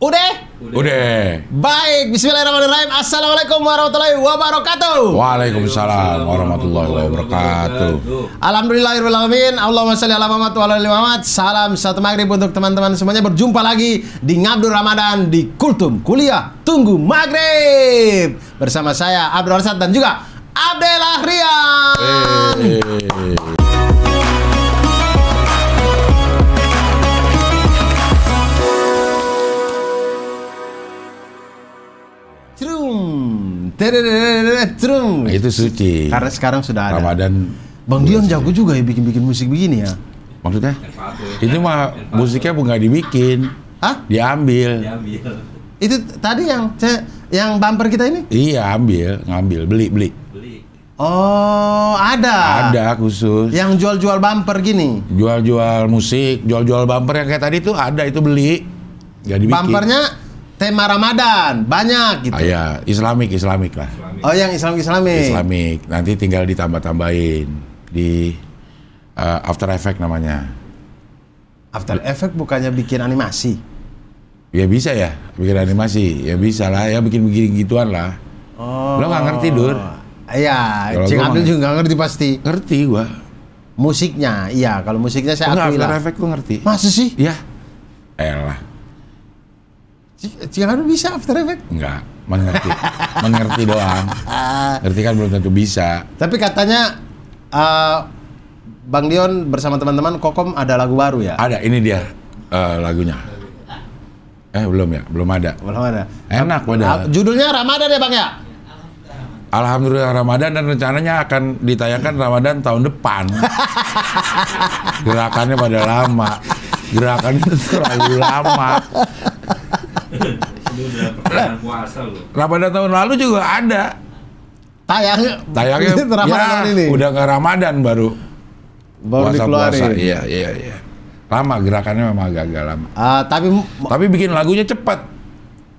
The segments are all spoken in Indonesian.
Udah? Udah. Baik, bismillahirrahmanirrahim. Assalamualaikum warahmatullahi wabarakatuh. Waalaikumsalam warahmatullahi wabarakatuh. Alhamdulillahirrahmanirrahim. Allahumma salli ala Muhammad wa ala Muhammad. Salam satu maghrib untuk teman-teman semuanya. Berjumpa lagi di Ngabdur Ramadan di Kultum Kuliah Tunggu Maghrib. Bersama saya Abdul Arsad dan juga Abdel Rian. Hey. Trum. Nah, itu suci. Karena sekarang sudah ada. Ramadan. Bang Dion jago juga ya bikin-bikin musik begini ya. Maksudnya? Itu mah musiknya bukan dibikin. Hah? Diambil. Diambil. Itu tadi yang yang bumper kita ini? Iya, ambil, ngambil, beli, beli. Oh, ada. Ada khusus. Yang jual-jual bumper gini. Jual-jual musik, jual-jual bumper yang kayak tadi tuh ada itu beli. Jadi bikin. Bumpernya tema Ramadan banyak gitu. Ah, ya, Islamik Islamik lah. Oh yang Islamik Islamik. Islamik nanti tinggal ditambah tambahin di uh, After Effect namanya. After Effect bukannya bikin animasi? Ya bisa ya bikin animasi ya bisa lah ya bikin bikin gituan lah. Oh. Lo nggak ngerti dur? Oh, iya, Cing Abdul juga gak ngerti pasti. Ngerti gua. Musiknya, iya. Kalau musiknya saya akui lah. After Effect gua ngerti. Masih sih? Iya. Elah kamu bisa After Effect? Enggak, mengerti. mengerti doang. Ngerti kan belum tentu bisa. Tapi katanya uh, Bang Dion bersama teman-teman Kokom ada lagu baru ya? Ada, ini dia uh, lagunya. Eh belum ya, belum ada. Belum ada. Enak udah. Ah, judulnya Ramadan ya Bang ya? Alhamdulillah Ramadan dan rencananya akan ditayangkan Ramadan tahun depan. Gerakannya pada lama. Gerakannya terlalu lama. Ramadan tahun lalu juga ada. Tayang, tayangnya Ramadan ya, ini. Udah ke Ramadan baru. Baru puasa, dikeluarin. Puasa. Iya, iya, iya. Lama gerakannya memang agak-agak lama. Uh, tapi tapi bikin lagunya cepat.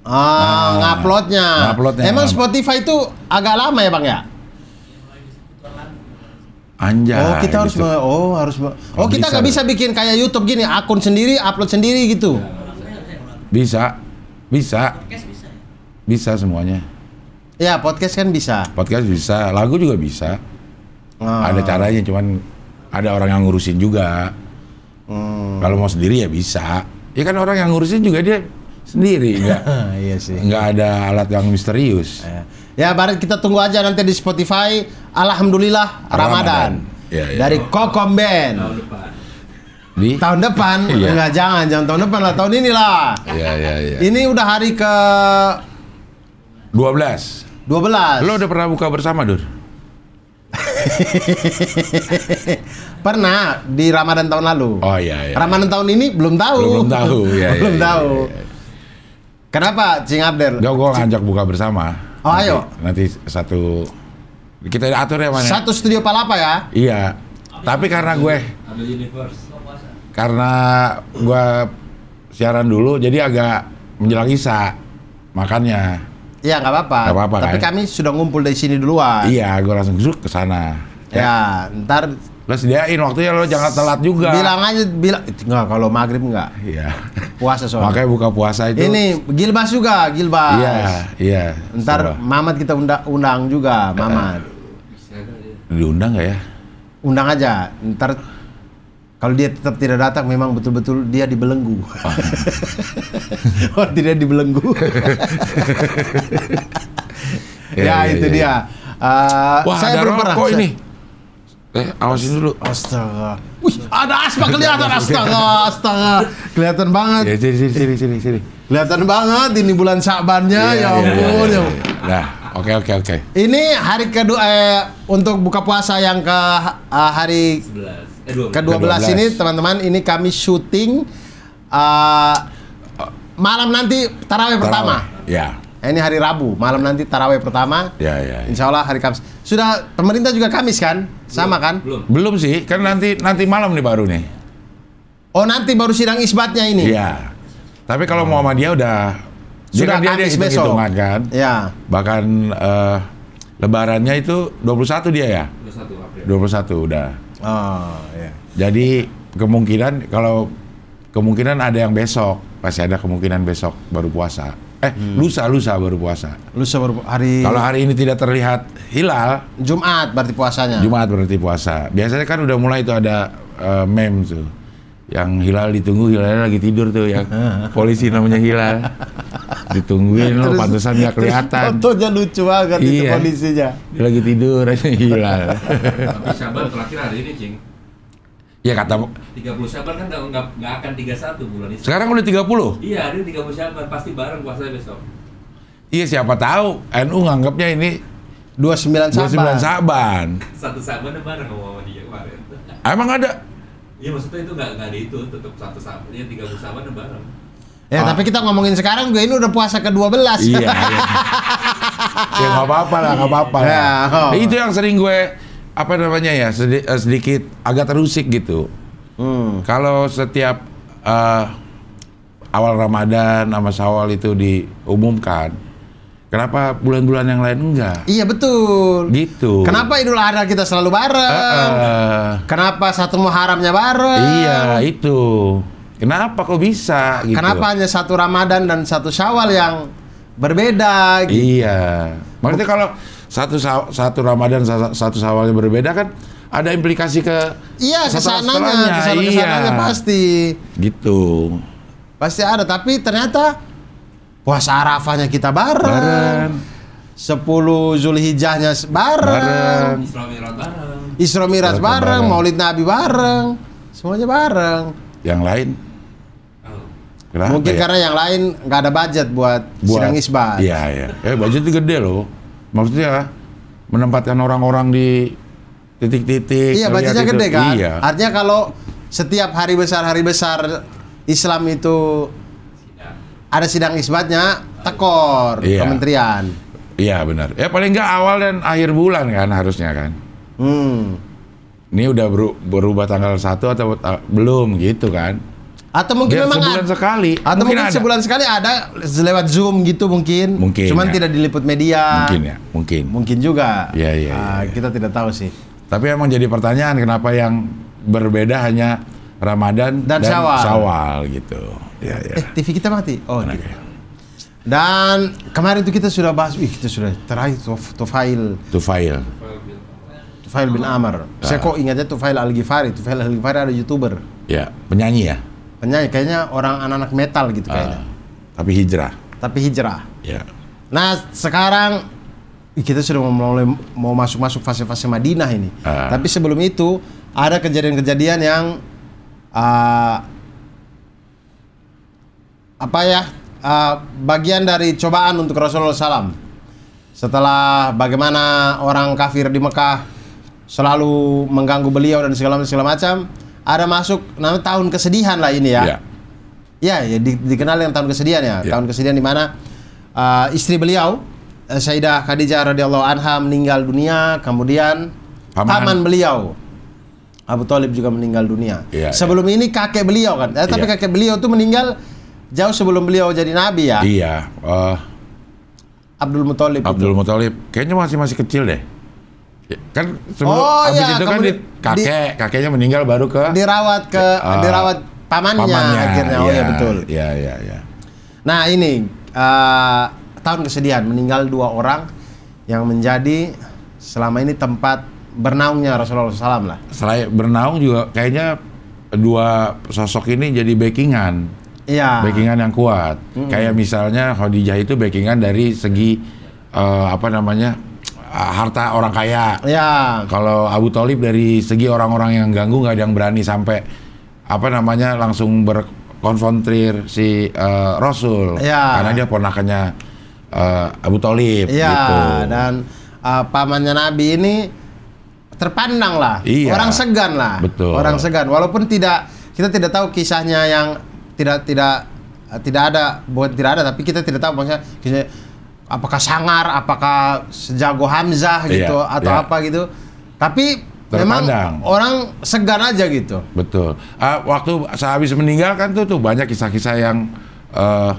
Ah, ah nguploadnya. nguploadnya. Emang lama. Spotify itu agak lama ya, Bang ya? Anjay. Oh, kita harus gitu. harus oh harus oh, oh, kita nggak bisa bikin kayak YouTube gini, akun sendiri, upload sendiri gitu. Bisa. Bisa. Ya? bisa. semuanya. Ya, podcast kan bisa. Podcast bisa, lagu juga bisa. Oh. Ada caranya, cuman ada orang yang ngurusin juga. Hmm. Kalau mau sendiri ya bisa. Ya kan orang yang ngurusin juga dia sendiri enggak. iya sih. Enggak ada alat yang misterius. Ya, Barat ya, kita tunggu aja nanti di Spotify. Alhamdulillah Ramadan. Ramadan. Ya, ya. Dari Kokom Band. Di? tahun depan iya. nggak jangan jangan tahun depan lah tahun inilah iya, iya, iya. ini udah hari ke 12 12 lo udah pernah buka bersama Dur? pernah di Ramadan tahun lalu oh iya, iya Ramadan tahun ini belum tahu belum tahu ya, belum iya, tahu iya. iya. kenapa Cing Abdel? Gak, gue ngajak buka bersama oh nanti, ayo nanti satu kita atur ya mana ya? satu studio palapa ya iya tapi karena gue ada universe karena gua siaran dulu jadi agak menjelang Isa makannya. Iya nggak apa-apa. Gak apa-apa. Tapi kan? kami sudah ngumpul dari sini duluan. Iya, gua langsung ke sana. Ya, ya ntar lo sediain waktunya lo jangan telat juga. Bilang aja bilang nggak kalau maghrib nggak. Iya. Puasa soalnya. Makanya buka puasa itu. Ini Gilbas juga Gilbas. Iya iya. Ntar so. Mamat kita undang undang juga Mamat. Uh, diundang nggak ya? Undang aja. Ntar kalau dia tetap tidak datang, memang betul-betul dia dibelenggu. oh, tidak dibelenggu. Ya, ya, ya, itu ya, dia. Uh, Wah, saya ada belum ini. Eh, awasin dulu. Astaga. Wih, ada asma kelihatan. Astaga, astaga. Kelihatan banget. Ya, sini, sini, sini, sini. Kelihatan banget ini bulan sabannya, ya, ya, ya ampun. Ya, ya, ya. Nah, oke, okay, oke, okay, oke. Okay. Ini hari kedua eh, untuk buka puasa yang ke uh, hari 11. Ke-12. ini teman-teman ini kami syuting uh, malam nanti tarawih pertama. Ya. Eh, ini hari Rabu, malam nanti tarawih pertama. Ya, ya, ya. Insya Allah hari Kamis. Sudah pemerintah juga Kamis kan? Sama kan? Belum. Belum sih, kan nanti nanti malam nih baru nih. Oh nanti baru sidang isbatnya ini. Ya. Tapi kalau hmm. Muhammadiyah udah sudah kan dia Kamis dia, besok kan. Ya. Bahkan uh, lebarannya itu 21 dia ya? 21 April. 21 udah. Oh, iya. Jadi kemungkinan kalau kemungkinan ada yang besok, pasti ada kemungkinan besok baru puasa. Eh, hmm. lusa lusa baru puasa. Lusa baru hari Kalau hari ini tidak terlihat hilal, Jumat berarti puasanya. Jumat berarti puasa. Biasanya kan udah mulai itu ada uh, eh, meme tuh. Yang hilal ditunggu, hilalnya lagi tidur tuh ya. Polisi namanya hilal ditungguin lo pantesan nggak kelihatan fotonya lucu banget iya. itu kondisinya dia lagi tidur aja hilang tapi sabar terakhir hari ini cing Ya kata 30 Syaban kan nggak nggak akan 31 bulan ini. Sekarang udah 30? Iya, hari 30 Syaban pasti bareng puasa besok. Iya, siapa tahu NU nganggapnya ini 29 Syaban. 29 Saban. Satu Saban bareng sama dia kemarin. Emang ada? Iya, maksudnya itu nggak nggak ada itu, tetap satu Syaban. Ya tiga 30 Saban bareng. Ya, ah. tapi kita ngomongin sekarang gue ini udah puasa ke-12. Iya. iya. ya nggak apa-apa lah, nggak apa-apa. Ya. Lah. Oh. Nah, itu yang sering gue apa namanya ya sedi eh, sedikit agak terusik gitu. Hmm. Kalau setiap uh, awal Ramadan sama Syawal itu diumumkan, Kenapa bulan-bulan yang lain enggak? Iya betul. Gitu. Kenapa Idul Adha kita selalu bareng? Uh, uh. Kenapa satu Muharramnya bareng? Iya itu. Kenapa kok bisa? Gitu. Kenapa hanya satu Ramadan dan satu Syawal yang berbeda? Gitu. Iya. Maksudnya kalau satu satu Ramadan satu Syawalnya berbeda kan ada implikasi ke iya kesananya, iya. kesananya iya. pasti. Gitu. Pasti ada, tapi ternyata puasa Arafahnya kita bareng. bareng. 10 Zulhijjahnya bareng. bareng. Isra bareng. Isra Mi'raj bareng, Maulid Nabi bareng. Semuanya bareng. Yang lain Kenapa Mungkin ya? karena yang lain nggak ada budget buat, buat sidang isbat. Iya, iya. Eh, itu gede loh. Maksudnya menempatkan orang-orang di titik-titik. Iya, budgetnya gede kan? Iya. Artinya kalau setiap hari besar hari besar Islam itu ada sidang isbatnya, tekor iya. kementerian. Iya, benar. Ya paling nggak awal dan akhir bulan kan harusnya kan. Hmm. Ini udah berubah tanggal satu atau belum gitu kan? Atau mungkin Biar memang sebulan sekali. Atau mungkin, mungkin sebulan sekali ada lewat Zoom gitu mungkin. Mungkin. Cuman ya. tidak diliput media. Mungkin ya, mungkin. Mungkin juga. Iya, iya. ya, uh, ya. Kita tidak tahu sih. Tapi emang jadi pertanyaan kenapa yang berbeda hanya Ramadan dan, dan Syawal. Syawal gitu. Ya, ya. Eh, TV kita mati. Oh, gitu. Ya? Dan kemarin itu kita sudah bahas, wih kita sudah terakhir file. To Tufail bin Amr. Nah. Saya ah. kok ingatnya Tufail Al-Ghifari. Tufail Al-Ghifari ada YouTuber. Ya, penyanyi ya? penyanyi kayaknya orang anak-anak metal gitu uh, kayaknya tapi hijrah tapi hijrah ya yeah. nah sekarang kita sudah mau mulai mau masuk-masuk fase-fase Madinah ini uh. tapi sebelum itu ada kejadian-kejadian yang uh, apa ya uh, bagian dari cobaan untuk Rasulullah SAW setelah bagaimana orang kafir di Mekah selalu mengganggu beliau dan segala, segala macam ada masuk namanya tahun kesedihan lah ini ya. Ya, ya, ya di, dikenal yang tahun kesedihan ya. ya. Tahun kesedihan di mana uh, istri beliau uh, Sayyidah Khadijah radhiyallahu anha meninggal dunia, kemudian Paman, Paman beliau Abu Talib juga meninggal dunia. Ya, sebelum ini kakek beliau kan, eh, tapi ya. kakek beliau tuh meninggal jauh sebelum beliau jadi nabi ya. Iya. Uh, Abdul Muthalib. Abdul Muthalib, kayaknya masih masih kecil deh kan sebelum oh, abis ya, itu kan di, kakek di, kakeknya meninggal baru ke dirawat ke uh, dirawat pamannya, pamannya akhirnya oh ya betul ya ya ya nah ini uh, tahun kesedihan meninggal dua orang yang menjadi selama ini tempat bernaungnya Rasulullah SAW lah selain bernaung juga kayaknya dua sosok ini jadi backingan ya. Backingan yang kuat. Mm -hmm. Kayak misalnya Khadijah itu backingan dari segi uh, apa namanya Eh, harta orang kaya. Ya. Kalau Abu Talib dari segi orang-orang yang ganggu nggak ada yang berani sampai apa namanya langsung berkonfrontir si uh, Rasul ya. karena dia ponakannya uh, Abu Talib. Ya. Gitu. Dan uh, pamannya Nabi ini terpandang lah, iya. orang segan lah, Betul. orang segan. Walaupun tidak kita tidak tahu kisahnya yang tidak tidak tidak ada buat tidak ada tapi kita tidak tahu maksudnya kisahnya, apakah sangar, apakah sejago Hamzah iya, gitu iya. atau iya. apa gitu. Tapi Terpandang. memang orang segan aja gitu. Betul. Uh, waktu sehabis meninggal kan tuh tuh banyak kisah-kisah yang uh,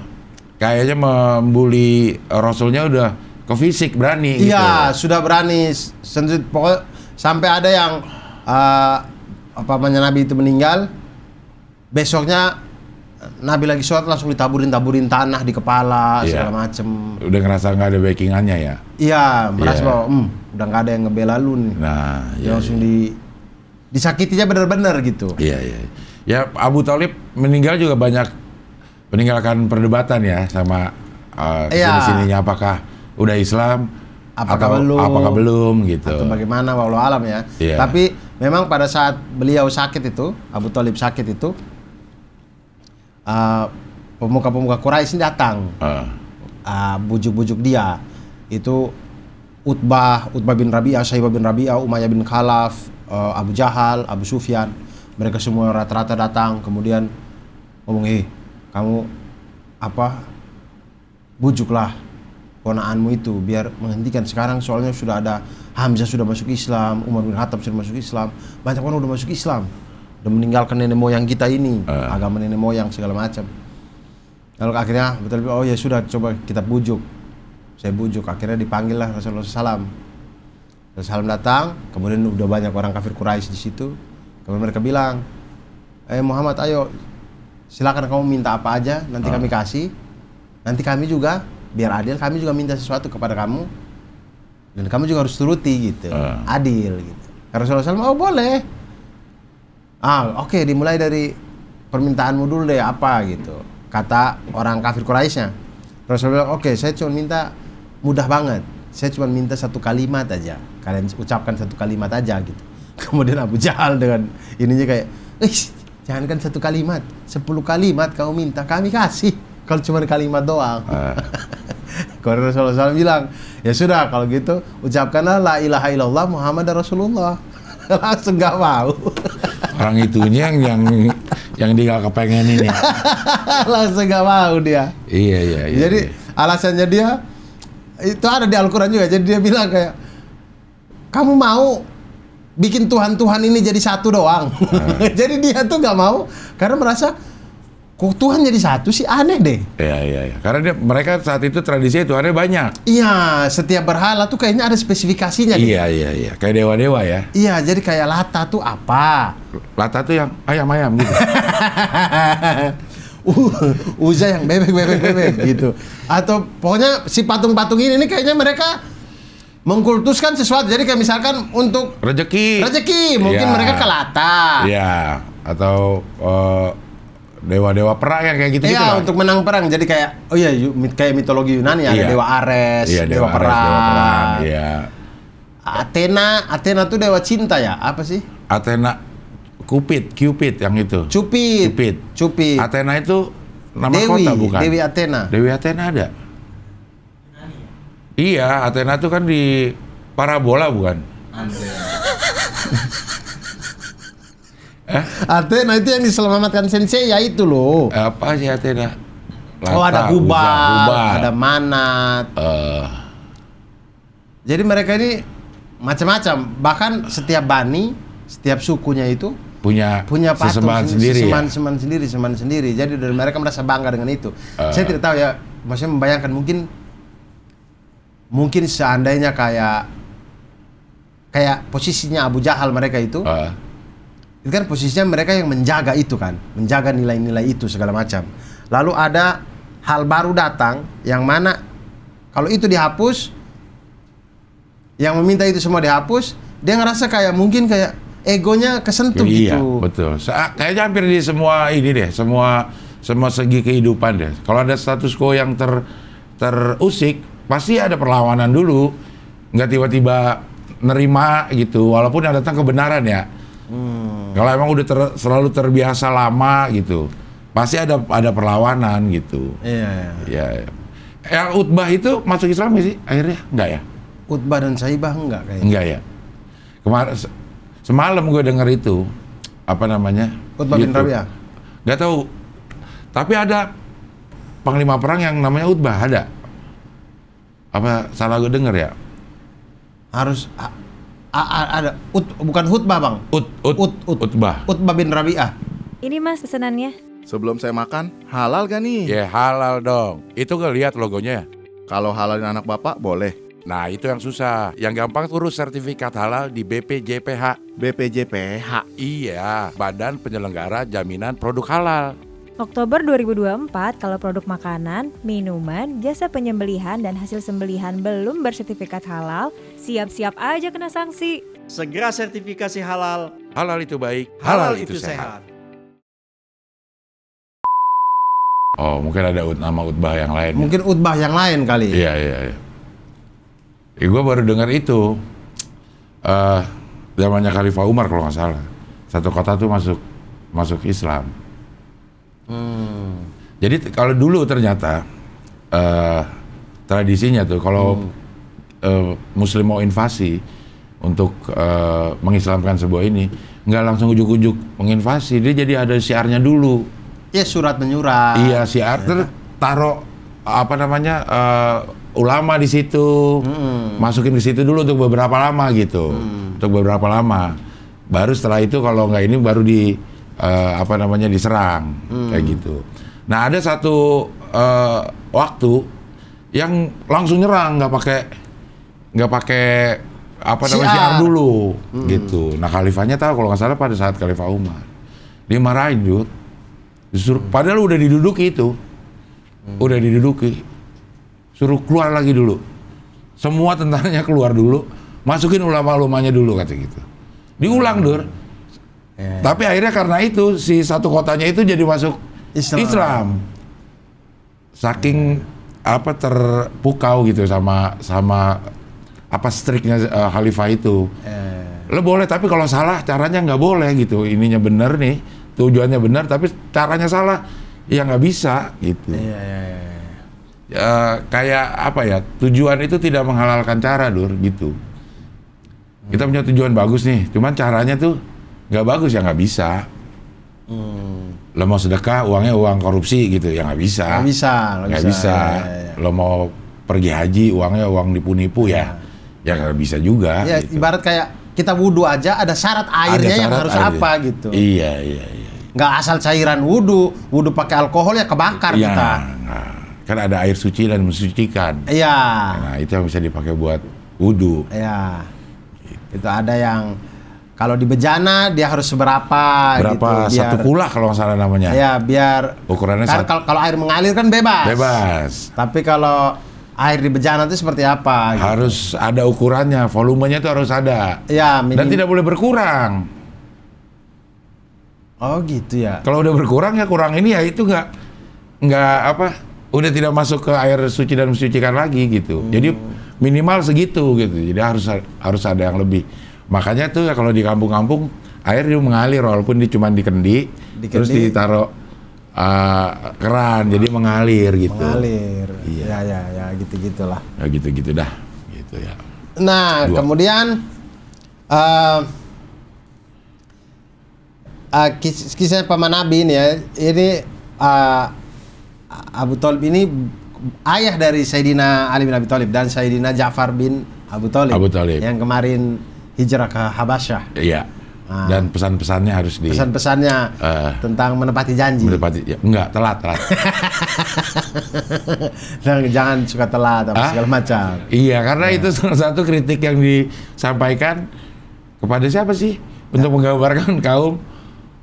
kayaknya membuli Rasulnya udah ke fisik berani. Gitu. Iya, gitu. sudah berani. Sentuh, pokok sampai ada yang uh, apa namanya Nabi itu meninggal, besoknya Nabi lagi sholat langsung ditaburin-taburin tanah di kepala yeah. segala macem. Udah ngerasa nggak ada backingannya ya? Iya, iya. merasa yeah. bahwa mm, udah nggak ada yang ngebela lu nih. Nah, ya, langsung yeah. di disakitinya benar-benar gitu. Iya, yeah, iya. Yeah. Ya Abu Talib meninggal juga banyak meninggalkan perdebatan ya sama uh, eh, yeah. Iya. sininya apakah udah Islam apakah atau belum, apakah belum gitu atau bagaimana walau alam ya. Yeah. Tapi memang pada saat beliau sakit itu Abu Talib sakit itu pemuka ah, pemuka-pemuka Quraisy datang uh. Uh, bujuk-bujuk dia itu Utbah, Utbah bin Rabi'ah, Syaibah bin Rabi'ah, Umayyah bin Khalaf, uh, Abu Jahal, Abu Sufyan, mereka semua rata-rata datang kemudian ngomong, hei, eh, kamu apa? Bujuklah ponaanmu itu biar menghentikan sekarang soalnya sudah ada Hamzah sudah masuk Islam, Umar bin Khattab sudah masuk Islam, banyak orang sudah masuk Islam." udah meninggalkan nenek moyang kita ini uh. agama nenek moyang segala macam lalu akhirnya betul betul oh ya sudah coba kita bujuk saya bujuk akhirnya dipanggil lah Rasulullah SAW Rasulullah SAW datang kemudian udah banyak orang kafir Quraisy di situ kemudian mereka bilang eh Muhammad ayo silakan kamu minta apa aja nanti uh. kami kasih nanti kami juga biar adil kami juga minta sesuatu kepada kamu dan kamu juga harus turuti gitu uh. adil gitu Rasulullah SAW oh boleh ah oke okay, dimulai dari permintaanmu dulu deh apa gitu kata orang kafir Quraisynya Rasulullah bilang oke okay, saya cuma minta mudah banget saya cuma minta satu kalimat aja kalian ucapkan satu kalimat aja gitu kemudian Abu Jahal dengan ininya kayak jangan kan satu kalimat sepuluh kalimat kamu minta kami kasih kalau cuma kalimat doang uh. Ah. Karena Rasulullah SAW bilang ya sudah kalau gitu ucapkanlah la ilaha illallah Muhammad Rasulullah langsung gak mau orang itunya yang yang yang dia kepengen ini Langsung gak mau dia. Iya iya. iya jadi iya. alasannya dia itu ada di Alquran juga. Jadi dia bilang kayak kamu mau bikin Tuhan Tuhan ini jadi satu doang. Ah. jadi dia tuh gak mau karena merasa Kok Tuhan jadi satu sih aneh deh. Iya iya iya. Karena dia mereka saat itu tradisi Tuhannya banyak. Iya, setiap berhala tuh kayaknya ada spesifikasinya. Iya deh. iya iya. Kayak dewa-dewa ya. Iya, jadi kayak Lata tuh apa? Lata tuh yang ayam-ayam gitu. uh, Uza yang bebek bebek bebek gitu. Atau pokoknya si patung-patung ini ini kayaknya mereka mengkultuskan sesuatu. Jadi kayak misalkan untuk rezeki. Rezeki, mungkin ya. mereka lata. Iya, atau uh, dewa-dewa perang yang kayak gitu gitu. Iya, lah. untuk menang perang. Jadi kayak oh iya kayak mitologi Yunani iya. dewa Ares, iya, dewa, dewa Ares, perang. Dewa perang. Iya. Athena, Athena tuh dewa cinta ya? Apa sih? Athena Cupid, Cupid yang itu. Cupid. Cupid. Cupid. Athena itu nama Dewi, kota bukan? Dewi Athena. Dewi Athena ada. Ya? Iya, Athena tuh kan di parabola bukan? Andes. eh Athena itu yang diselamatkan sensei ya itu loh. Apa sih Athena? Lata, oh ada Gubal, ada Manat. Uh. Jadi mereka ini macam-macam. Bahkan setiap bani, setiap sukunya itu punya punya patung sendiri, seman, ya? seman sendiri, seman sendiri. Jadi dari mereka merasa bangga dengan itu. Uh. Saya tidak tahu ya, maksudnya membayangkan mungkin mungkin seandainya kayak kayak posisinya Abu Jahal mereka itu. Uh itu kan posisinya mereka yang menjaga itu kan menjaga nilai-nilai itu segala macam lalu ada hal baru datang yang mana kalau itu dihapus yang meminta itu semua dihapus dia ngerasa kayak mungkin kayak egonya kesentuh iya, gitu betul kayaknya hampir di semua ini deh semua semua segi kehidupan deh kalau ada status quo yang ter terusik pasti ada perlawanan dulu nggak tiba-tiba nerima gitu walaupun yang datang kebenaran ya hmm. Kalau emang udah ter, selalu terbiasa lama gitu, pasti ada ada perlawanan gitu. Iya. Iya. Ya, utbah itu masuk Islam sih akhirnya? Enggak ya? Utbah dan Saibah enggak kayaknya. Enggak ya. Kemarin semalam gue denger itu apa namanya? Utbah bin gitu. Rabi'ah. Gak tahu. Tapi ada panglima perang yang namanya Utbah ada. Apa salah gue denger ya? Harus A, a, ada ut, bukan Hutbah bang. Ut, ut, ut, ut, Utbah. Utbah bin Rabi'ah. Ini mas pesenannya. Sebelum saya makan, halal gak nih? Ya halal dong. Itu lihat logonya. Kalau halalin anak bapak boleh. Nah itu yang susah. Yang gampang urus sertifikat halal di BPJPH. BPJPH? Iya, Badan Penyelenggara Jaminan Produk Halal. Oktober 2024, kalau produk makanan, minuman, jasa penyembelihan, dan hasil sembelihan belum bersertifikat halal, siap-siap aja kena sanksi. Segera sertifikasi halal. Halal itu baik, halal, halal itu, itu sehat. sehat. Oh, mungkin ada ut nama utbah yang lain. Ya? Mungkin ya? utbah yang lain kali. Iya, iya, iya. Ya, gue baru dengar itu. Uh, zamannya Khalifah Umar kalau nggak salah. Satu kota tuh masuk masuk Islam Hmm. Jadi kalau dulu ternyata uh, tradisinya tuh kalau hmm. uh, Muslim mau invasi untuk uh, mengislamkan sebuah ini nggak langsung ujuk-ujuk menginvasi dia jadi ada siarnya dulu. Ya surat menyurat. Iya siar ya. taruh apa namanya uh, ulama di situ hmm. masukin ke situ dulu untuk beberapa lama gitu hmm. untuk beberapa lama baru setelah itu kalau nggak ini baru di uh, apa namanya diserang hmm. kayak gitu. Nah ada satu uh, waktu yang langsung nyerang nggak pakai nggak pakai apa namanya siar, dulu hmm. gitu. Nah khalifahnya tahu kalau nggak salah pada saat khalifah Umar dimarahin jut. Disuruh, hmm. Padahal udah diduduki itu, hmm. udah diduduki, suruh keluar lagi dulu. Semua tentaranya keluar dulu, masukin ulama-ulamanya dulu kata gitu. Diulang hmm. dur Ya. Tapi akhirnya karena itu si satu kotanya itu jadi masuk Islam. Islam. Saking yeah. apa terpukau gitu sama sama apa striknya uh, Khalifah itu. Yeah. Lo boleh tapi kalau salah caranya nggak boleh gitu. Ininya benar nih, tujuannya benar tapi caranya salah ya nggak bisa gitu. Yeah, yeah, yeah. Uh, ya. ya, kayak apa ya tujuan itu tidak menghalalkan cara dur gitu. Kita punya tujuan bagus nih, cuman caranya tuh nggak bagus ya nggak bisa. Hmm. Lo mau sedekah uangnya uang korupsi gitu ya nggak bisa. Nggak bisa. Nggak bisa. bisa. Ya, ya, ya. Lo mau pergi haji uangnya uang dipunipu ya. ya. Ya nggak bisa juga. Ya gitu. ibarat kayak kita wudhu aja ada syarat airnya ada syarat yang harus airnya. apa gitu. Iya iya iya. Nggak asal cairan wudhu, wudhu pakai alkohol ya kebakar iya, kita. Nah, kan ada air suci dan mensucikan. Iya. Nah itu yang bisa dipakai buat wudhu. Iya. Gitu. Itu ada yang kalau di bejana dia harus seberapa berapa gitu, satu kula kalau salah namanya ya biar ukurannya kan kalau air mengalir kan bebas bebas tapi kalau air di bejana itu seperti apa gitu. harus ada ukurannya volumenya itu harus ada ya minim. dan tidak boleh berkurang oh gitu ya kalau udah berkurang ya kurang ini ya itu nggak nggak apa udah tidak masuk ke air suci dan mensucikan lagi gitu hmm. jadi minimal segitu gitu jadi harus harus ada yang lebih Makanya tuh ya kalau di kampung-kampung air itu mengalir walaupun dia cuma dikendi, dikendi. terus ditaruh uh, keran nah. jadi mengalir gitu. Mengalir. Iya. Ya ya ya gitu-gitulah. Ya gitu-gitu dah. Gitu ya. Nah, Dua. kemudian uh, uh, kis kisah paman Nabi ini ya. Ini uh, Abu Talib ini ayah dari Sayyidina Ali bin Abi Talib dan Sayyidina Ja'far bin Abu Talib, Abu Talib. yang kemarin hijrah ke Habasyah. Iya. Nah, Dan pesan-pesannya harus di pesan-pesannya uh, tentang menepati janji. Menepati ya, enggak telat telat. Dan jangan suka telat atau ah? segala macam. Iya, karena ya. itu salah satu kritik yang disampaikan kepada siapa sih ya. untuk menggambarkan kaum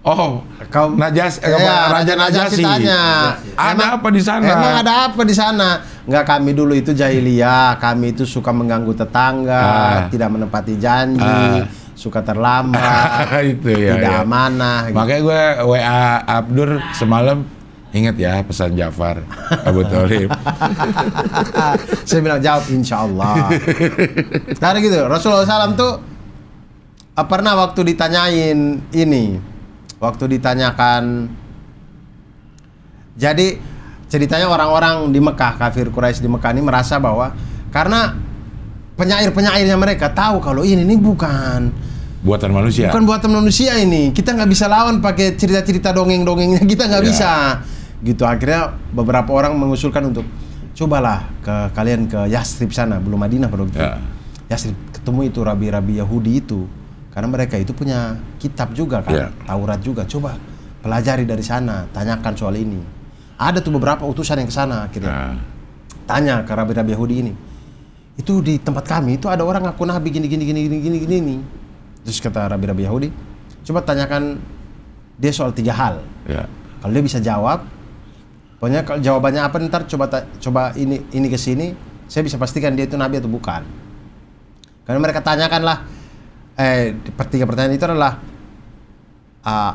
Oh, kaum Najas, eh, ya, Raja, Raja Najasi. Najasi. Ada emang, apa di sana? Emang ada apa di sana? Nggak kami dulu itu jahiliyah, kami itu suka mengganggu tetangga, ah. tidak menepati janji. Ah suka terlambat, itu ya, tidak ya. amanah. Gitu. Makanya gue WA Abdur semalam ingat ya pesan Jafar Abu Talib. Saya bilang jawab Insya Allah. Karena gitu Rasulullah SAW tuh eh, pernah waktu ditanyain ini, waktu ditanyakan, jadi ceritanya orang-orang di Mekah kafir Quraisy di Mekah ini merasa bahwa karena penyair-penyairnya mereka tahu kalau ini ini bukan buatan manusia bukan buatan manusia ini kita nggak bisa lawan pakai cerita-cerita dongeng-dongengnya kita nggak yeah. bisa gitu akhirnya beberapa orang mengusulkan untuk cobalah ke kalian ke Yastrib sana belum Madinah belum. gitu. yeah. Yastrib ketemu itu rabi-rabi Yahudi itu karena mereka itu punya kitab juga kan yeah. Taurat juga coba pelajari dari sana tanyakan soal ini ada tuh beberapa utusan yang ke sana akhirnya. Nah. Tanya ke rabi rabi Yahudi ini. Itu di tempat kami itu ada orang ngaku nabi gini gini gini gini gini gini ini Terus kata rabi rabi Yahudi, coba tanyakan dia soal tiga hal. Ya. Kalau dia bisa jawab, pokoknya kalau jawabannya apa ntar coba coba ini ini ke sini, saya bisa pastikan dia itu nabi atau bukan. Karena mereka tanyakanlah, eh pertiga pertanyaan itu adalah uh,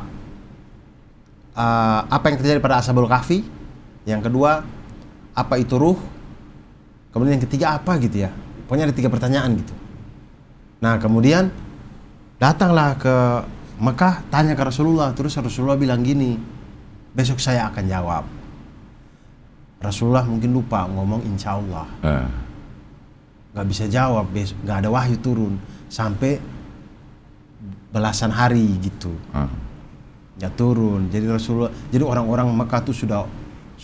uh, apa yang terjadi pada Ashabul Kahfi, yang kedua apa itu ruh kemudian yang ketiga apa gitu ya pokoknya ada tiga pertanyaan gitu nah kemudian datanglah ke Mekah tanya ke Rasulullah terus Rasulullah bilang gini besok saya akan jawab Rasulullah mungkin lupa ngomong insya Allah uh. nggak bisa jawab besok nggak ada wahyu turun sampai belasan hari gitu uh. nggak turun jadi Rasulullah jadi orang-orang Mekah tuh sudah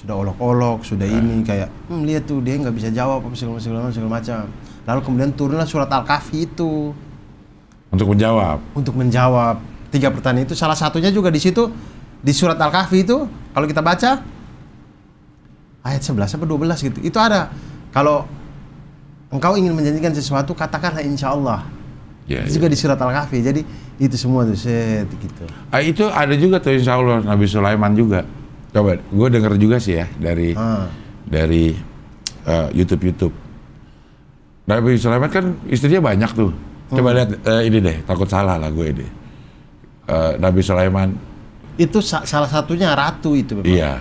sudah olok-olok sudah nah. ini kayak hmm, lihat tuh dia nggak bisa jawab apa segala segala segala macam lalu kemudian turunlah surat al-kahfi itu untuk menjawab untuk menjawab tiga pertanyaan itu salah satunya juga di situ di surat al-kahfi itu kalau kita baca ayat 11 apa 12 gitu itu ada kalau engkau ingin menjanjikan sesuatu katakanlah insya Allah Ya, itu ya. juga di surat Al-Kahfi. Jadi itu semua tuh set gitu. Ah, itu ada juga tuh insya Allah Nabi Sulaiman juga coba gue denger juga sih ya dari hmm. dari uh, YouTube YouTube Nabi Sulaiman kan istrinya banyak tuh hmm. coba lihat uh, ini deh takut salah lah gue ini uh, Nabi Sulaiman itu sa salah satunya ratu itu memang. iya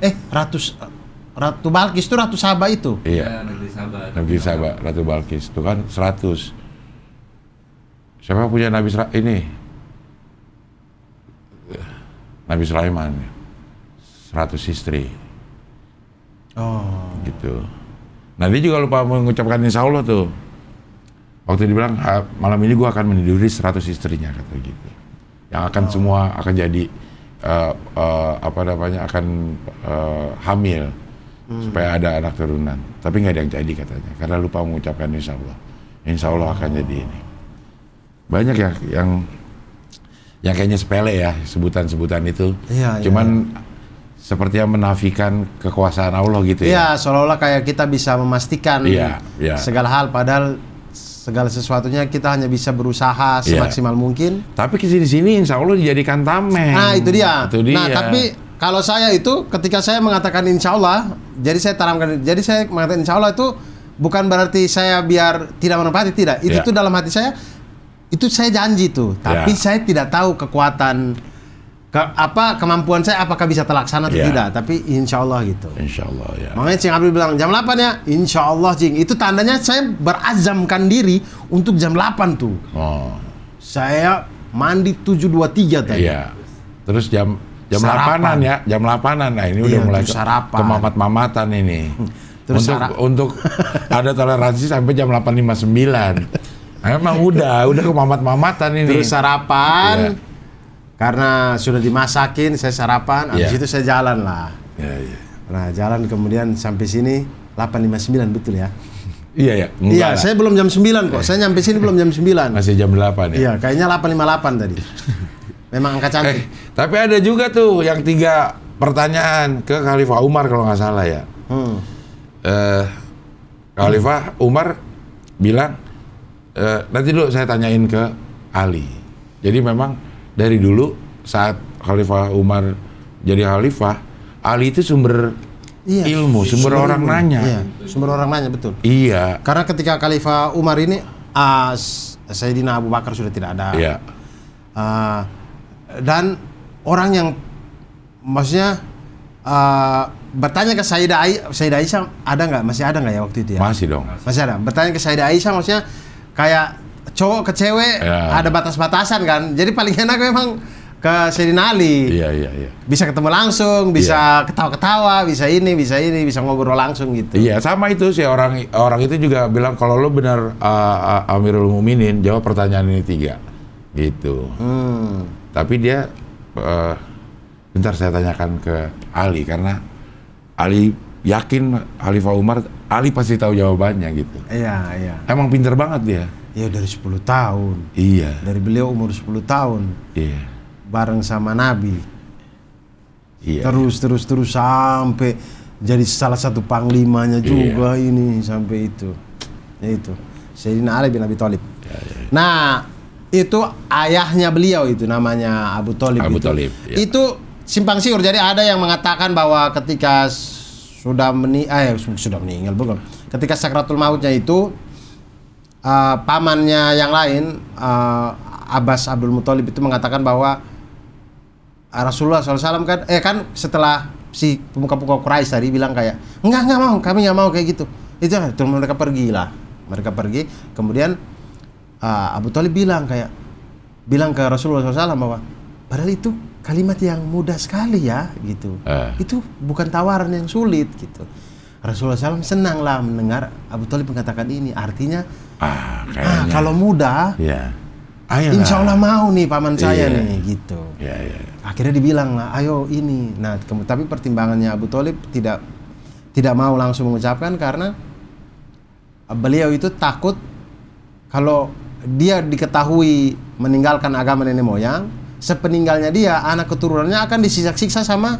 eh ratu Ratu Balkis itu Ratu Saba itu. Iya. iya Nabi Saba. Saba, Ratu Balkis itu kan seratus Siapa punya Nabi Sra ini? Nabi Sulaiman seratus istri. Oh. Gitu. Nanti juga lupa mengucapkan insya Allah tuh. Waktu dibilang malam ini gue akan meniduri seratus istrinya kata gitu. Yang akan oh. semua akan jadi uh, uh, apa namanya akan uh, hamil hmm. supaya ada anak turunan. Tapi nggak ada yang jadi katanya karena lupa mengucapkan insya Allah. Insya Allah oh. akan jadi oh. ini. Banyak ya yang yang kayaknya sepele ya sebutan-sebutan itu. Iya, iya. Cuman seperti yang menafikan kekuasaan Allah gitu ya. Iya, seolah-olah kayak kita bisa memastikan ya, ya. segala hal padahal segala sesuatunya kita hanya bisa berusaha iya. semaksimal ya. mungkin. Tapi ke sini-sini insya Allah dijadikan tameng. Nah, itu dia. Itu dia. Nah, tapi kalau saya itu ketika saya mengatakan insya Allah, jadi saya tarangkan jadi saya mengatakan insya Allah itu bukan berarti saya biar tidak menempati tidak. Itu ya. tuh dalam hati saya, itu saya janji tuh. Tapi ya. saya tidak tahu kekuatan ke, apa kemampuan saya apakah bisa terlaksana atau yeah. tidak tapi insya Allah gitu insya Allah ya yeah. makanya Cing Abdul bilang jam 8 ya insya Allah Cing itu tandanya saya berazamkan diri untuk jam 8 tuh oh. saya mandi 723 tadi yeah. terus jam jam sarapan. 8-an ya jam 8-an nah ini yeah, udah mulai sarapan. kemamat-mamatan ini hmm. terus untuk, sarap. untuk ada toleransi sampai jam 859 nah, Emang udah, udah kemamat-mamatan ini. Terus sarapan, yeah karena sudah dimasakin saya sarapan habis yeah. itu saya jalan lah yeah, yeah. nah jalan kemudian sampai sini 859 betul ya Iya ya. Iya, iya saya belum jam 9 kok. Iya. Saya nyampe sini belum jam 9. Masih jam 8 ya. Iya, kayaknya 858 tadi. Memang angka cantik. Eh, tapi ada juga tuh yang tiga pertanyaan ke Khalifah Umar kalau nggak salah ya. Hmm. Eh, Khalifah hmm. Umar bilang eh, nanti dulu saya tanyain ke Ali. Jadi memang dari dulu saat Khalifah Umar jadi Khalifah, Ali itu sumber iya. ilmu, sumber, sumber orang ilmu. nanya. Iya. Sumber orang nanya betul. Iya. Karena ketika Khalifah Umar ini uh, Sayyidina Abu Bakar sudah tidak ada. Iya. Uh, dan orang yang maksudnya uh, bertanya ke Sayyidah Aisyah ada nggak masih ada nggak ya waktu itu ya masih dong masih ada bertanya ke Sayyidah Aisyah maksudnya kayak cowok ke cewek yeah. ada batas-batasan kan. Jadi paling enak memang ke Serina Ali. Iya, iya, iya. Bisa ketemu langsung, bisa iya. ketawa-ketawa, yeah. bisa ini, bisa ini, bisa ngobrol langsung gitu. Iya, sama itu sih orang orang itu juga bilang kalau lo benar uh, uh, Amirul Muminin jawab pertanyaan ini tiga. Gitu. Hmm. Tapi dia uh, bentar saya tanyakan ke Ali karena Ali yakin Khalifah Umar Ali pasti tahu jawabannya gitu. Iya, iya. Emang pinter banget dia. Ya dari 10 tahun. Iya. Dari beliau umur 10 tahun. Iya. Bareng sama Nabi. Iya. Terus iya. terus terus sampai jadi salah satu panglimanya iya. juga ini sampai itu. Ya itu. Sayyidina Ali bin Abi Thalib. Ya, ya. ya. Nah, itu ayahnya beliau itu namanya Abu Thalib Abu itu. Iya. Itu simpang siur. Jadi ada yang mengatakan bahwa ketika sudah meni eh sudah meninggal belum. Ketika sakratul mautnya itu Eh, pamannya yang lain uh, Abbas Abdul Muthalib itu mengatakan bahwa ah, Rasulullah SAW kan eh kan setelah si pemuka-pemuka Quraisy tadi bilang kayak enggak enggak mau kami enggak mau kayak gitu itu ah, terus mereka pergi lah mereka pergi kemudian uh, Abu Talib bilang kayak bilang ke Rasulullah SAW bahwa padahal itu kalimat yang mudah sekali ya gitu uh. itu bukan tawaran yang sulit gitu Rasulullah SAW senanglah mendengar Abu Talib mengatakan ini artinya Ah, Ah, kalau muda, ya. Ayolah. Insya Allah mau nih paman iya. saya iya. nih gitu. Iya, iya. Akhirnya dibilang lah, ayo ini. Nah, tapi pertimbangannya Abu Talib tidak tidak mau langsung mengucapkan karena beliau itu takut kalau dia diketahui meninggalkan agama nenek moyang, sepeninggalnya dia anak keturunannya akan disiksa-siksa sama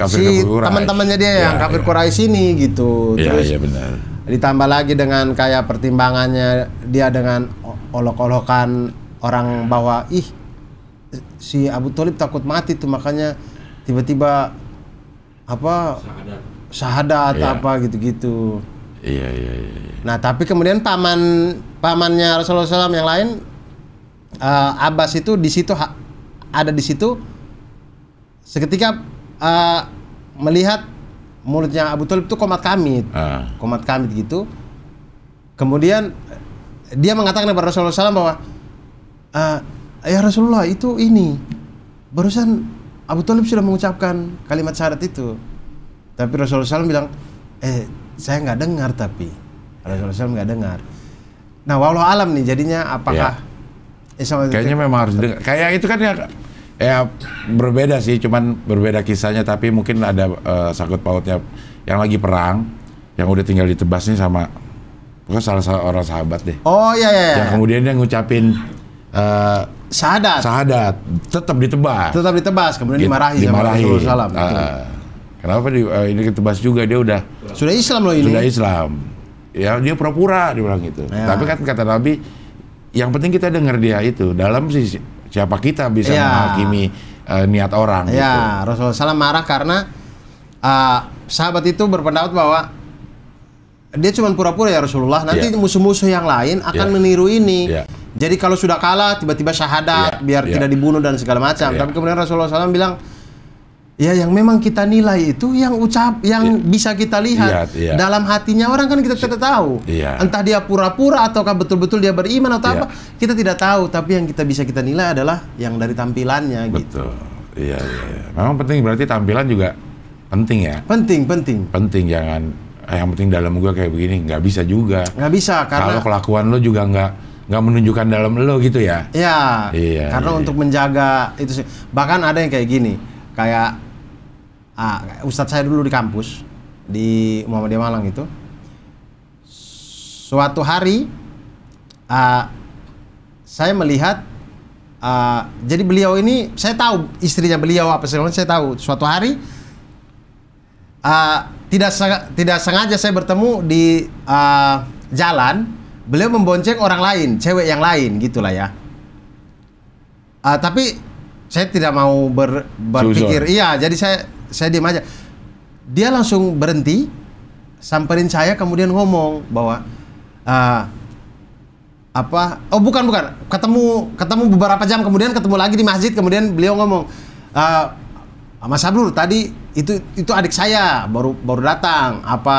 kafir si teman-temannya dia ya, yang iya, kafir ya. Quraisy ini gitu. Iya, iya benar ditambah lagi dengan kayak pertimbangannya dia dengan olok-olokan orang bahwa ih si Abu Talib takut mati tuh makanya tiba-tiba apa syahadat, atau iya. yeah. apa gitu-gitu. Iya, yeah, iya, yeah, iya. Yeah, nah, tapi kemudian paman pamannya Rasulullah SAW yang lain uh, Abbas itu di situ ada di situ seketika uh, melihat mulutnya Abu Talib itu komat kamit, uh. komat kamit gitu. Kemudian dia mengatakan kepada Rasulullah SAW bahwa e, ya Rasulullah itu ini barusan Abu Talib sudah mengucapkan kalimat syarat itu, tapi Rasulullah SAW bilang, eh saya nggak dengar tapi Rasulullah SAW nggak dengar. Nah, walau alam nih jadinya apakah ya. Kayaknya memang harus dengar. Kayak itu kan ya Ya berbeda sih, cuman berbeda kisahnya tapi mungkin ada uh, eh, sakut pautnya yang lagi perang, yang udah tinggal ditebas nih sama bukan salah seorang sahabat deh. Oh iya, iya iya. Yang kemudian dia ngucapin uh, eh, sahadat, sahadat tetap ditebas. Tetap ditebas, kemudian dimarahi, dimarahi sama Rasulullah Uh, kenapa di, uh, ini ditebas juga dia udah sudah Islam loh ini. Sudah Islam. Ya dia pura-pura dia bilang gitu. Ya. Tapi kan kata Nabi yang penting kita dengar dia itu dalam sisi siapa kita bisa ya. menghakimi uh, niat orang. Ya, gitu. Rasulullah SAW marah karena uh, sahabat itu berpendapat bahwa dia cuma pura-pura ya Rasulullah. Nanti musuh iya. musuh-musuh yang lain akan yeah. meniru ini. Yeah. Jadi kalau sudah kalah tiba-tiba syahadat yeah. biar yeah. tidak dibunuh dan segala macam. Yeah. Tapi kemudian Rasulullah SAW bilang Ya yang memang kita nilai itu yang ucap yang ya. bisa kita lihat ya, ya. dalam hatinya orang kan kita tidak iya. tahu. Ya. Entah dia pura-pura ataukah betul-betul dia beriman atau ya. apa, kita tidak tahu, tapi yang kita bisa kita nilai adalah yang dari tampilannya gitu. betul. gitu. Iya iya. Memang penting berarti tampilan juga penting ya. Penting, penting. Penting jangan ah, yang penting dalam gua kayak begini nggak bisa juga. Nggak bisa karena kalau kelakuan lo juga nggak nggak menunjukkan dalam lo gitu ya. Iya. Iya. Karena iya. untuk menjaga itu sih. Bahkan ada yang kayak gini, kayak ah, ustadz saya dulu di kampus di Muhammadiyah Malang itu suatu hari uh, saya melihat uh, jadi beliau ini saya tahu istrinya beliau apa segala saya tahu suatu hari uh, tidak sengaja, tidak sengaja saya bertemu di uh, jalan beliau membonceng orang lain cewek yang lain gitulah ya uh, tapi saya tidak mau ber, berpikir iya jadi saya saya diam aja dia langsung berhenti samperin saya kemudian ngomong bahwa uh, apa oh bukan bukan ketemu ketemu beberapa jam kemudian ketemu lagi di masjid kemudian beliau ngomong uh, Mas Abdul tadi itu itu adik saya baru baru datang apa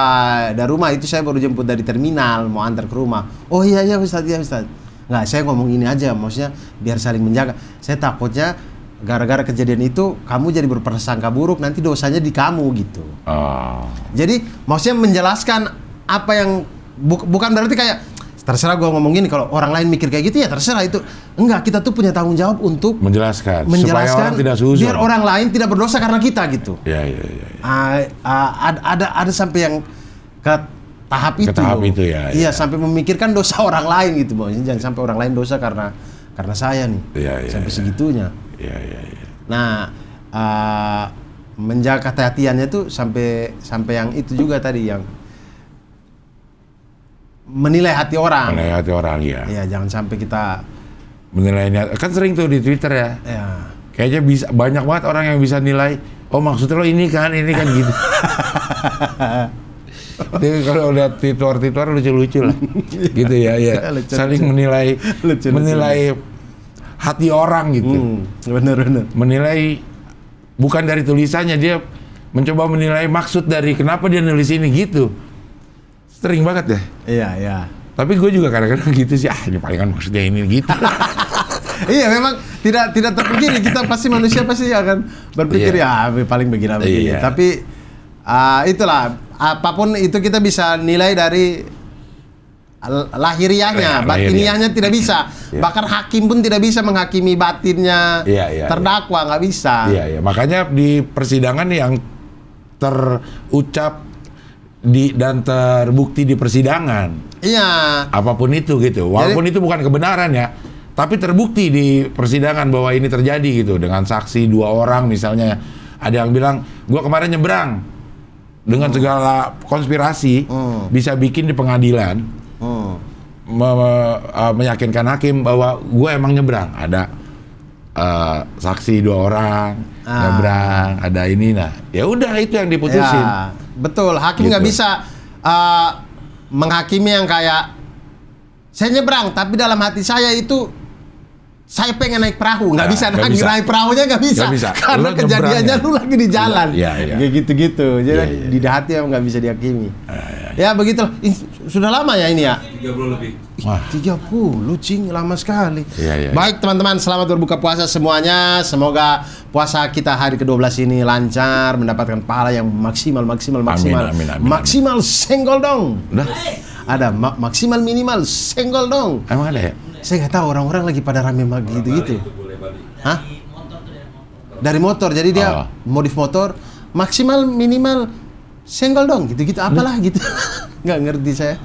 dari rumah itu saya baru jemput dari terminal mau antar ke rumah oh iya iya Ustaz iya Ustaz nggak saya ngomong ini aja maksudnya biar saling menjaga saya takutnya gara-gara kejadian itu kamu jadi berprasangka buruk nanti dosanya di kamu gitu. Oh. Jadi maksudnya menjelaskan apa yang bu bukan berarti kayak terserah gue ngomong gini kalau orang lain mikir kayak gitu ya terserah itu enggak kita tuh punya tanggung jawab untuk menjelaskan menjelaskan supaya orang tidak susah biar orang lain tidak berdosa karena kita gitu ya ya ya, ya. Uh, ah, uh, ah, ada ada ada sampai yang ke tahap ke itu tahap itu ya iya ya. sampai memikirkan dosa orang lain gitu bang jangan sampai orang lain dosa karena karena saya nih ya, ya, sampai ya. segitunya Iya, iya, iya, Nah, uh, menjaga kehati-hatiannya tuh sampai sampai yang itu juga tadi yang menilai hati orang. Menilai hati orang ya. Iya, jangan sampai kita menilai ini Kan sering tuh di Twitter ya. Iya. Kayaknya bisa banyak banget orang yang bisa nilai, oh maksud lo ini kan, ini kan gitu. Jadi kalau lihat tituar-tituar lucu-lucu lah. Iya. gitu ya, ya. Saling menilai menilai hati orang gitu. Hmm, bener benar Menilai bukan dari tulisannya dia mencoba menilai maksud dari kenapa dia nulis ini gitu. Sering banget ya. Iya iya. Tapi gue juga kadang-kadang gitu sih. Ah ini palingan maksudnya ini gitu. iya memang tidak tidak terpikir kita pasti manusia pasti akan berpikir iya. ya paling begini begini. Iya. Tapi uh, itulah apapun itu kita bisa nilai dari lahiriahnya, ya, batiniahnya ya. tidak bisa. Ya. Bahkan hakim pun tidak bisa menghakimi batinnya ya, ya, terdakwa, nggak ya. bisa. Iya, ya. makanya di persidangan yang terucap di dan terbukti di persidangan. Iya. Apapun itu gitu. Walaupun Jadi, itu bukan kebenaran ya, tapi terbukti di persidangan bahwa ini terjadi gitu dengan saksi dua orang misalnya. Ada yang bilang, "Gua kemarin nyebrang." Dengan hmm. segala konspirasi hmm. bisa bikin di pengadilan me, uh, meyakinkan hakim bahwa gue emang nyebrang ada uh, saksi dua orang ah. nyebrang ada ini nah ya udah itu yang diputusin ya, betul hakim nggak gitu. bisa uh, menghakimi yang kayak saya nyebrang tapi dalam hati saya itu saya pengen naik perahu nggak ya, bisa gak naik bisa. naik perahunya nggak bisa, gak bisa karena lu kejadiannya ya. lu lagi di iya, jalan ya, ya, ya. gitu gitu jadi ya, ya. di iya. hati yang nggak bisa dihakimi ya, ya, ya. ya begitu sudah lama ya ini ya Tiga 30 lebih Wah. 30 cing lama sekali ya, ya, ya. baik teman-teman selamat berbuka puasa semuanya semoga puasa kita hari ke-12 ini lancar mendapatkan pahala yang maksimal maksimal maksimal amin, amin, amin, maksimal senggol dong Udah? ada ma maksimal minimal senggol dong emang ada ya Iya. Saya nggak tahu orang-orang lagi pada rame gitu gitu. Hah? Dari motor, jadi dia oh. modif motor maksimal minimal single dong gitu-gitu apalah hmm. gitu. nggak ngerti saya.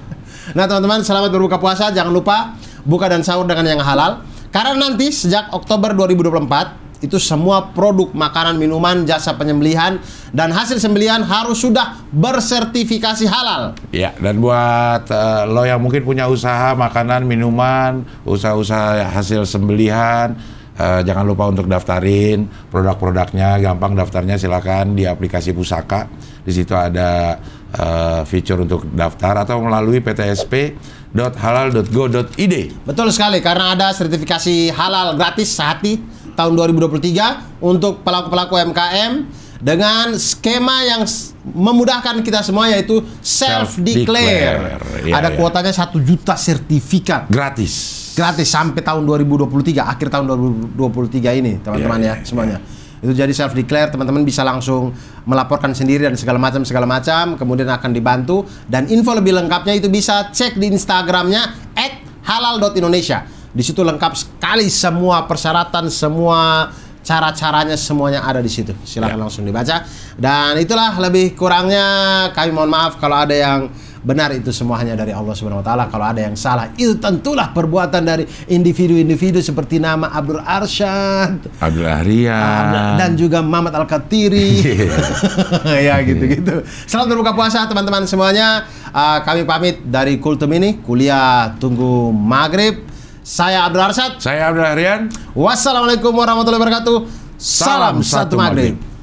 Nah teman-teman selamat berbuka puasa jangan lupa buka dan sahur dengan yang halal karena nanti sejak Oktober 2024 itu semua produk makanan, minuman, jasa penyembelihan dan hasil sembelihan harus sudah bersertifikasi halal. Ya, dan buat uh, lo yang mungkin punya usaha makanan, minuman, usaha-usaha hasil sembelihan Uh, jangan lupa untuk daftarin produk-produknya gampang daftarnya silakan di aplikasi pusaka di situ ada uh, fitur untuk daftar atau melalui ptsp .halal.go.id. Betul sekali karena ada sertifikasi halal gratis sehati tahun 2023 untuk pelaku-pelaku MKM dengan skema yang memudahkan kita semua yaitu self declare. Ya, Ada ya. kuotanya satu juta sertifikat gratis. Gratis sampai tahun 2023, akhir tahun 2023 ini, teman-teman iya, ya, ya, ya semuanya. Ya itu jadi self declare teman-teman bisa langsung melaporkan sendiri dan segala macam segala macam kemudian akan dibantu dan info lebih lengkapnya itu bisa cek di instagramnya halal.indonesia di situ lengkap sekali semua persyaratan, semua cara-caranya semuanya ada di situ. Silahkan ya. langsung dibaca. Dan itulah lebih kurangnya kami mohon maaf kalau ada yang benar itu semuanya dari Allah Subhanahu wa taala. Kalau ada yang salah, itu tentulah perbuatan dari individu-individu seperti nama Abdul Arsyad, Abdul Arya dan juga Muhammad Al-Katiri. Iya. ya gitu-gitu. Selamat berbuka puasa teman-teman semuanya. Uh, kami pamit dari Kultum ini, kuliah tunggu maghrib saya Abdul Arsyad. Saya Abdul Harian. Wassalamualaikum warahmatullahi wabarakatuh. Salam, Salam satu maghrib. maghrib.